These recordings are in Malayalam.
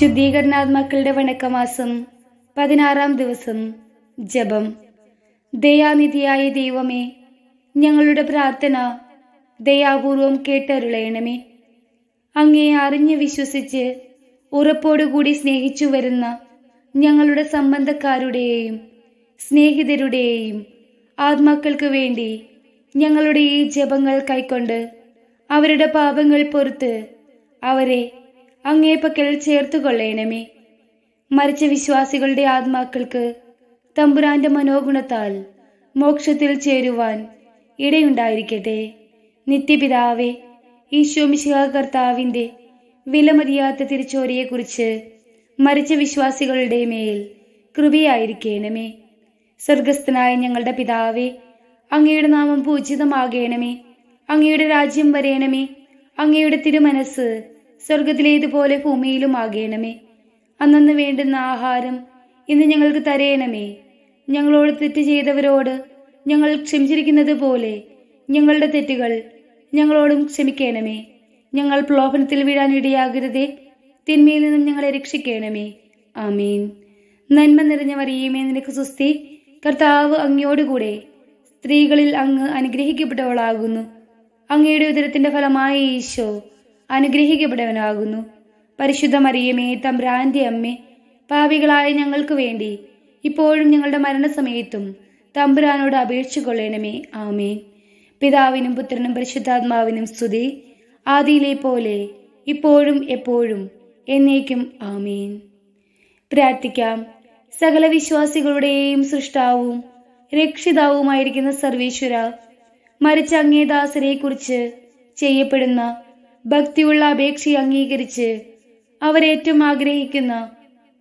ശുദ്ധീകരണാത്മാക്കളുടെ വണക്കമാസം പതിനാറാം ദിവസം ജപം ദയാനിധിയായ ദൈവമേ ഞങ്ങളുടെ പ്രാർത്ഥന ദയാപൂർവം കേട്ടരുളയണമേ അങ്ങേ അറിഞ്ഞ് വിശ്വസിച്ച് ഉറപ്പോടുകൂടി സ്നേഹിച്ചു വരുന്ന ഞങ്ങളുടെ സംബന്ധക്കാരുടെയും സ്നേഹിതരുടെയും ആത്മാക്കൾക്ക് വേണ്ടി ഞങ്ങളുടെ ഈ ജപങ്ങൾ കൈക്കൊണ്ട് അവരുടെ പാപങ്ങൾ പൊറത്ത് അവരെ അങ്ങേപ്പക്കൽ ചേർത്തുകൊള്ളേണമേ മരിച്ച വിശ്വാസികളുടെ ആത്മാക്കൾക്ക് തമ്പുരാന്റെ മനോഗുണത്താൽ മോക്ഷത്തിൽ ചേരുവാൻ ഇടയുണ്ടായിരിക്കട്ടെ നിത്യപിതാവെ ഈശോമിശിഹ വിലമതിയാത്ത വിലമറിയാത്ത തിരിച്ചോരയെക്കുറിച്ച് മരിച്ച വിശ്വാസികളുടെ മേൽ കൃപയായിരിക്കണമേ സ്വർഗസ്ഥനായ ഞങ്ങളുടെ പിതാവെ അങ്ങയുടെ നാമം പൂജിതമാകേണമേ അങ്ങയുടെ രാജ്യം വരേണമേ അങ്ങയുടെ തിരുമനസ് സ്വർഗത്തിലേതുപോലെ ഭൂമിയിലും ആകേണമേ അന്നു വേണ്ടുന്ന ആഹാരം ഇന്ന് ഞങ്ങൾക്ക് തരയണമേ ഞങ്ങളോട് തെറ്റ് ചെയ്തവരോട് ഞങ്ങൾ ക്ഷമിച്ചിരിക്കുന്നത് പോലെ ഞങ്ങളുടെ തെറ്റുകൾ ഞങ്ങളോടും ക്ഷമിക്കണമേ ഞങ്ങൾ പ്രലോഭനത്തിൽ വീഴാൻ ഇടയാകരുതേ തിന്മയിൽ നിന്നും ഞങ്ങളെ രക്ഷിക്കണമേ ആമീൻ നന്മ നിറഞ്ഞ നിനക്ക് സുസ്തി കർത്താവ് അങ്ങയോടുകൂടെ സ്ത്രീകളിൽ അങ്ങ് അനുഗ്രഹിക്കപ്പെട്ടവളാകുന്നു അങ്ങയുടെ ഉദരത്തിന്റെ ഫലമായ ഈശോ അനുഗ്രഹിക്കപ്പെടവനാകുന്നു പരിശുദ്ധ മറിയമേ തമ്പ്രാന്റെ അമ്മേ പാവികളായ ഞങ്ങൾക്ക് വേണ്ടി ഇപ്പോഴും ഞങ്ങളുടെ മരണസമയത്തും തമ്പുരാനോട് അപേക്ഷിച്ചു കൊള്ളണമേ ആമേ പിതാവിനും പുത്രനും പരിശുദ്ധാത്മാവിനും സ്തുതി ആദിയിലെ പോലെ ഇപ്പോഴും എപ്പോഴും എന്നേക്കും ആമേൻ പ്രാർത്ഥിക്കാം സകല വിശ്വാസികളുടെയും സൃഷ്ടാവും രക്ഷിതാവുമായിരിക്കുന്ന സർവീശ്വര മരിച്ച അങ്ങേദാസരെ കുറിച്ച് ചെയ്യപ്പെടുന്ന ഭക്തിയുള്ള അപേക്ഷയെ അംഗീകരിച്ച് അവരേറ്റവും ആഗ്രഹിക്കുന്ന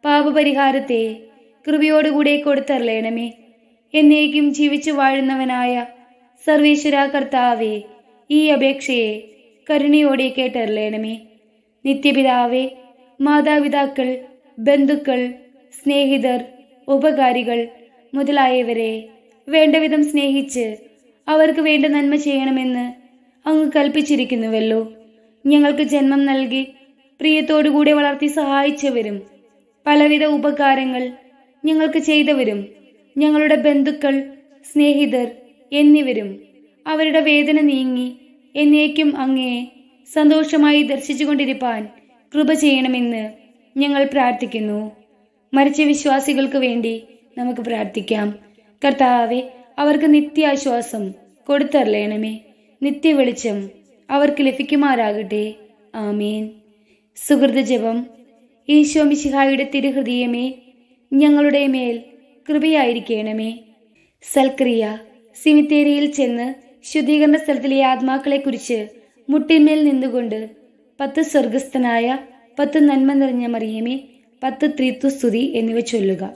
പാപപരിഹാരത്തെ കൃപയോടുകൂടെ കൊടുത്തറിയണമേ എന്നേക്കും ജീവിച്ചു വാഴുന്നവനായ സർവീശ്വര കർത്താവെ ഈ അപേക്ഷയെ കരുണയോടെ കേട്ടറിയണമേ നിത്യപിതാവെ മാതാപിതാക്കൾ ബന്ധുക്കൾ സ്നേഹിതർ ഉപകാരികൾ മുതലായവരെ വേണ്ടവിധം സ്നേഹിച്ച് അവർക്ക് വേണ്ട നന്മ ചെയ്യണമെന്ന് അങ്ങ് കൽപ്പിച്ചിരിക്കുന്നുവല്ലോ ഞങ്ങൾക്ക് ജന്മം നൽകി പ്രിയത്തോടുകൂടെ വളർത്തി സഹായിച്ചവരും പലവിധ ഉപകാരങ്ങൾ ഞങ്ങൾക്ക് ചെയ്തവരും ഞങ്ങളുടെ ബന്ധുക്കൾ സ്നേഹിതർ എന്നിവരും അവരുടെ വേദന നീങ്ങി എന്നേക്കും അങ്ങയെ സന്തോഷമായി ദർശിച്ചുകൊണ്ടിരിപ്പാൻ കൃപ ചെയ്യണമെന്ന് ഞങ്ങൾ പ്രാർത്ഥിക്കുന്നു മരിച്ച വിശ്വാസികൾക്ക് വേണ്ടി നമുക്ക് പ്രാർത്ഥിക്കാം കർത്താവെ അവർക്ക് നിത്യാശ്വാസം കൊടുത്തറിയണമേ വെളിച്ചം അവർക്ക് ലഭിക്കുമാറാകട്ടെ ആമേൻ സുഹൃതജപം ജപം ഈശോ മിശിഹായുടെ തിരുഹൃദയമേ ഞങ്ങളുടെ മേൽ കൃപയായിരിക്കണമേ സൽക്രിയ സിമിത്തേരിയിൽ ചെന്ന് ശുദ്ധീകരണ സ്ഥലത്തിലെ ആത്മാക്കളെക്കുറിച്ച് മുട്ടിന്മേൽ നിന്നുകൊണ്ട് പത്ത് സ്വർഗസ്ഥനായ പത്ത് നന്മ നിറഞ്ഞ മറിയമേ പത്ത് ത്രിത്വസ്തുതി എന്നിവ ചൊല്ലുക